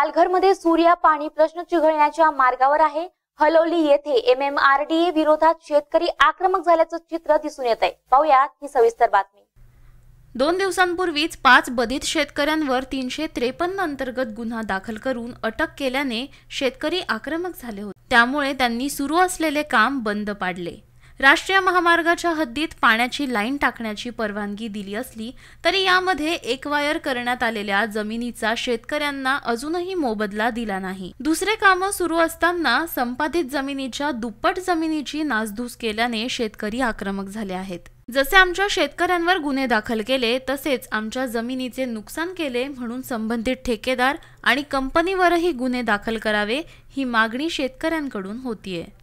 पालघरमध्ये सूर्या पाणी प्रश्न चिघळण्याच्या मार्गावर आहे हलोली येथे M M R D A विरोधात शेतकरी आक्रमक झाल्याचं चित्र दिसून येत आहे पाहूया ही सविस्तर बातमी दोन दिवसांपूर्वीच पाच बधित शेतकऱ्यांवर तीनशे त्रेपन्न अंतर्गत गुन्हा दाखल करून अटक केल्याने शेतकरी आक्रमक झाले होते त्यामुळे त्यांनी सुरू असलेले काम बंद पाडले राष्ट्रीय महामार्गाच्या हद्दीत पाण्याची लाईन टाकण्याची परवानगी दिली असली तरी यामध्ये एकवायर करण्यात आलेल्या जमिनीचा शेतकऱ्यांना अजूनही मोबदला दिला नाही दुसरे कामं सुरू असताना संपादित जमिनीच्या दुप्पट जमिनीची नासधूस केल्याने शेतकरी आक्रमक झाले आहेत जसे आमच्या शेतकऱ्यांवर गुन्हे दाखल केले तसेच आमच्या जमिनीचे नुकसान केले म्हणून संबंधित ठेकेदार आणि कंपनीवरही गुन्हे दाखल करावे ही मागणी शेतकऱ्यांकडून होतीये